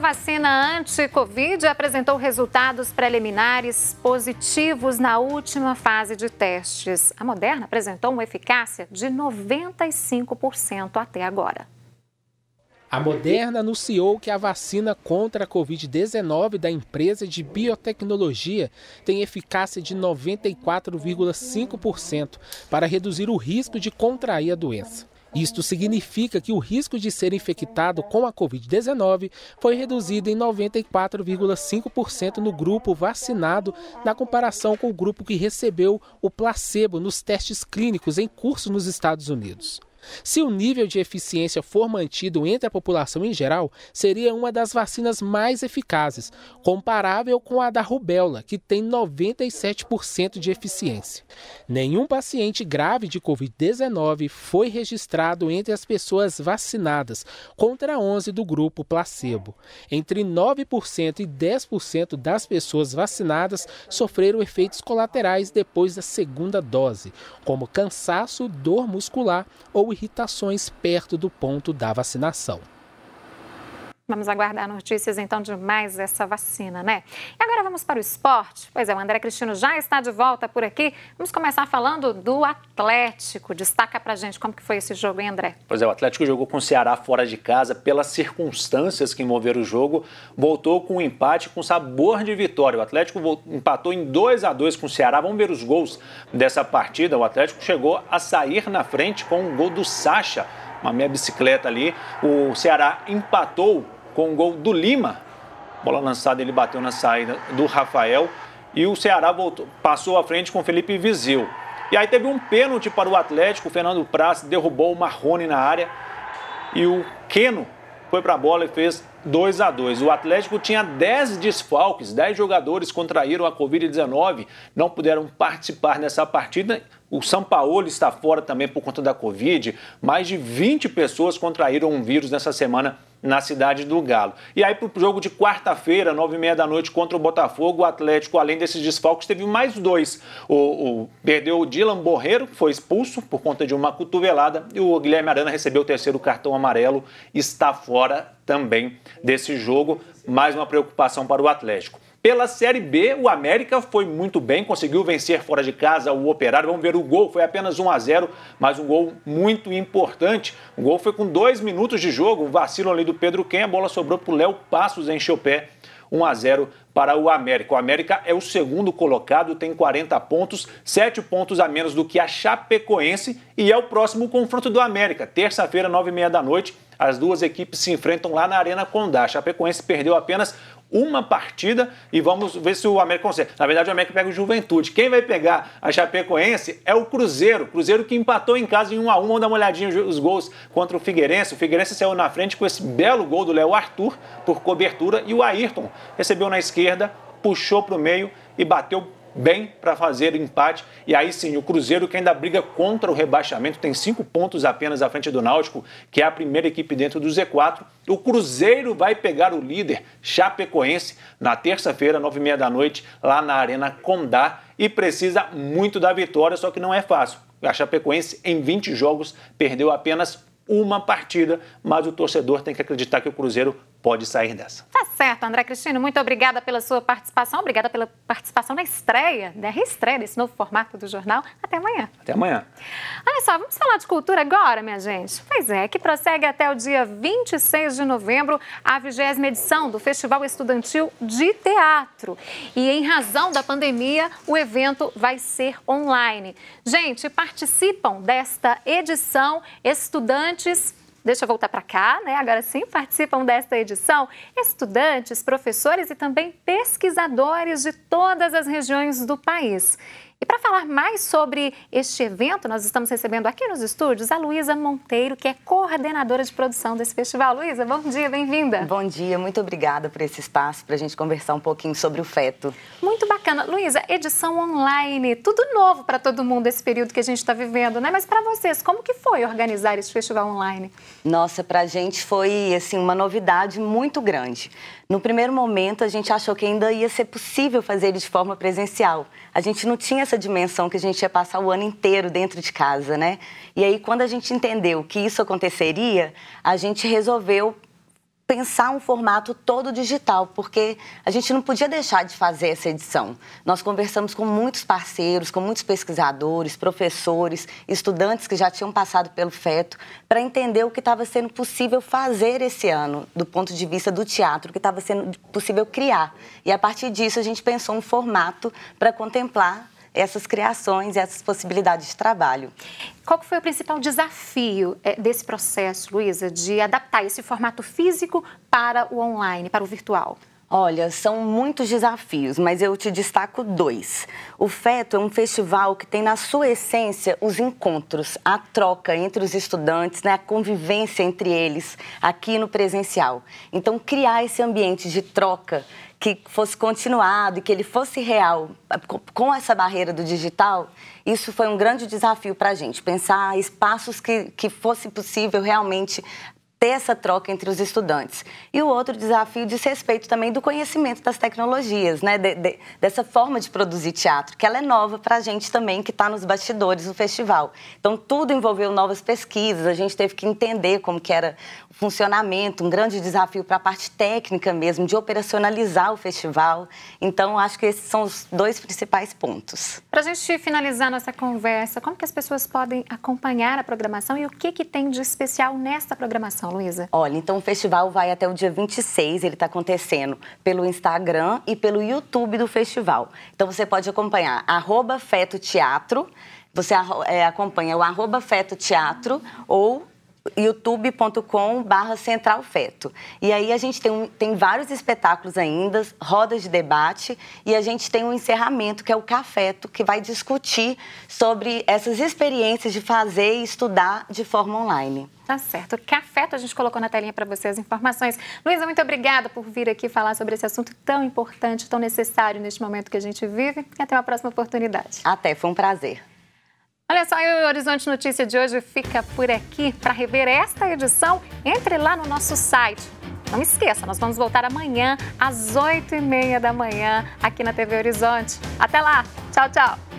vacina anti-Covid apresentou resultados preliminares positivos na última fase de testes. A Moderna apresentou uma eficácia de 95% até agora. A Moderna anunciou que a vacina contra a Covid-19 da empresa de biotecnologia tem eficácia de 94,5% para reduzir o risco de contrair a doença. Isto significa que o risco de ser infectado com a Covid-19 foi reduzido em 94,5% no grupo vacinado, na comparação com o grupo que recebeu o placebo nos testes clínicos em curso nos Estados Unidos. Se o nível de eficiência for mantido entre a população em geral, seria uma das vacinas mais eficazes, comparável com a da rubéola, que tem 97% de eficiência. Nenhum paciente grave de Covid-19 foi registrado entre as pessoas vacinadas, contra 11 do grupo placebo. Entre 9% e 10% das pessoas vacinadas sofreram efeitos colaterais depois da segunda dose, como cansaço, dor muscular ou irritações perto do ponto da vacinação. Vamos aguardar notícias então de mais essa vacina, né? E agora vamos para o esporte. Pois é, o André Cristino já está de volta por aqui. Vamos começar falando do Atlético. Destaca pra gente como que foi esse jogo, hein, André? Pois é, o Atlético jogou com o Ceará fora de casa pelas circunstâncias que envolveram o jogo, voltou com um empate com sabor de vitória. O Atlético empatou em 2 a 2 com o Ceará. Vamos ver os gols dessa partida. O Atlético chegou a sair na frente com um gol do Sacha. Uma meia bicicleta ali. O Ceará empatou com o gol do Lima. Bola lançada, ele bateu na saída do Rafael e o Ceará voltou, passou à frente com Felipe Vizeu. E aí teve um pênalti para o Atlético, o Fernando Prass derrubou o Marrone na área e o Queno foi para a bola e fez 2 a 2. O Atlético tinha 10 desfalques, 10 jogadores contraíram a Covid-19, não puderam participar dessa partida. O São Paulo está fora também por conta da Covid. Mais de 20 pessoas contraíram um vírus nessa semana na cidade do Galo. E aí, para o jogo de quarta-feira, nove e meia da noite, contra o Botafogo, o Atlético, além desses desfalques, teve mais dois. O, o perdeu o Dylan Borreiro, que foi expulso por conta de uma cotovelada, e o Guilherme Arana recebeu o terceiro cartão amarelo, está fora também desse jogo. Mais uma preocupação para o Atlético. Pela Série B, o América foi muito bem, conseguiu vencer fora de casa o Operário. Vamos ver o gol, foi apenas 1 a 0, mas um gol muito importante. O gol foi com dois minutos de jogo, um vacilo ali do Pedro Quem, a bola sobrou para o Léo Passos, em o pé. 1 a 0 para o América. O América é o segundo colocado, tem 40 pontos, 7 pontos a menos do que a Chapecoense e é o próximo confronto do América. Terça-feira, 9h30 da noite, as duas equipes se enfrentam lá na Arena Condá. A Chapecoense perdeu apenas uma partida e vamos ver se o América consegue. Na verdade, o América pega o Juventude. Quem vai pegar a Chapecoense é o Cruzeiro. Cruzeiro que empatou em casa em 1 a 1 Vamos dar uma olhadinha os gols contra o Figueirense. O Figueirense saiu na frente com esse belo gol do Léo Arthur por cobertura e o Ayrton recebeu na esquerda, puxou para o meio e bateu bem para fazer empate. E aí sim, o Cruzeiro que ainda briga contra o rebaixamento, tem cinco pontos apenas à frente do Náutico, que é a primeira equipe dentro do Z4. O Cruzeiro vai pegar o líder Chapecoense na terça-feira, nove e meia da noite, lá na Arena Condá. E precisa muito da vitória, só que não é fácil. A Chapecoense, em 20 jogos, perdeu apenas uma partida, mas o torcedor tem que acreditar que o Cruzeiro pode sair dessa. Tá certo, André Cristino, muito obrigada pela sua participação, obrigada pela participação na estreia, na né? reestreia desse novo formato do jornal. Até amanhã. Até amanhã. Olha só, vamos falar de cultura agora, minha gente? Pois é, que prossegue até o dia 26 de novembro a vigésima edição do Festival Estudantil de Teatro. E em razão da pandemia, o evento vai ser online. Gente, participam desta edição estudantes deixa eu voltar para cá, né? Agora sim participam desta edição estudantes, professores e também pesquisadores de todas as regiões do país. E para falar mais sobre este evento, nós estamos recebendo aqui nos estúdios a Luísa Monteiro, que é coordenadora de produção desse festival. Luísa, bom dia, bem-vinda. Bom dia, muito obrigada por esse espaço para a gente conversar um pouquinho sobre o feto. Muito bacana. Luísa, edição online, tudo novo para todo mundo esse período que a gente está vivendo, né? Mas para vocês, como que foi organizar esse festival online? Nossa, para a gente foi assim uma novidade muito grande. No primeiro momento, a gente achou que ainda ia ser possível fazer ele de forma presencial. A gente não tinha essa dimensão que a gente ia passar o ano inteiro dentro de casa, né? E aí, quando a gente entendeu que isso aconteceria, a gente resolveu pensar um formato todo digital, porque a gente não podia deixar de fazer essa edição. Nós conversamos com muitos parceiros, com muitos pesquisadores, professores, estudantes que já tinham passado pelo feto, para entender o que estava sendo possível fazer esse ano, do ponto de vista do teatro, o que estava sendo possível criar. E a partir disso a gente pensou um formato para contemplar essas criações, essas possibilidades de trabalho. Qual foi o principal desafio eh, desse processo, Luísa, de adaptar esse formato físico para o online, para o virtual? Olha, são muitos desafios, mas eu te destaco dois. O FETO é um festival que tem na sua essência os encontros, a troca entre os estudantes, né, a convivência entre eles aqui no presencial. Então, criar esse ambiente de troca que fosse continuado e que ele fosse real com essa barreira do digital, isso foi um grande desafio para a gente, pensar espaços que, que fosse possível realmente ter essa troca entre os estudantes. E o outro desafio diz respeito também do conhecimento das tecnologias, né? De, de, dessa forma de produzir teatro, que ela é nova para a gente também, que está nos bastidores do festival. Então, tudo envolveu novas pesquisas, a gente teve que entender como que era o funcionamento, um grande desafio para a parte técnica mesmo, de operacionalizar o festival. Então, acho que esses são os dois principais pontos. Para a gente finalizar nossa conversa, como que as pessoas podem acompanhar a programação e o que, que tem de especial nessa programação? Luísa. Olha, então o festival vai até o dia 26, ele está acontecendo pelo Instagram e pelo YouTube do festival. Então você pode acompanhar arroba Feto Teatro, você é, acompanha o arroba Feto Teatro ou youtube.com barra Central Feto. E aí a gente tem, um, tem vários espetáculos ainda, rodas de debate, e a gente tem um encerramento, que é o Cafeto, que vai discutir sobre essas experiências de fazer e estudar de forma online. Tá certo. Cafeto a gente colocou na telinha para você as informações. Luísa, muito obrigada por vir aqui falar sobre esse assunto tão importante, tão necessário neste momento que a gente vive. E até uma próxima oportunidade. Até, foi um prazer. Olha só, e o Horizonte Notícia de hoje fica por aqui. Para rever esta edição, entre lá no nosso site. Não esqueça, nós vamos voltar amanhã às 8h30 da manhã aqui na TV Horizonte. Até lá! Tchau, tchau!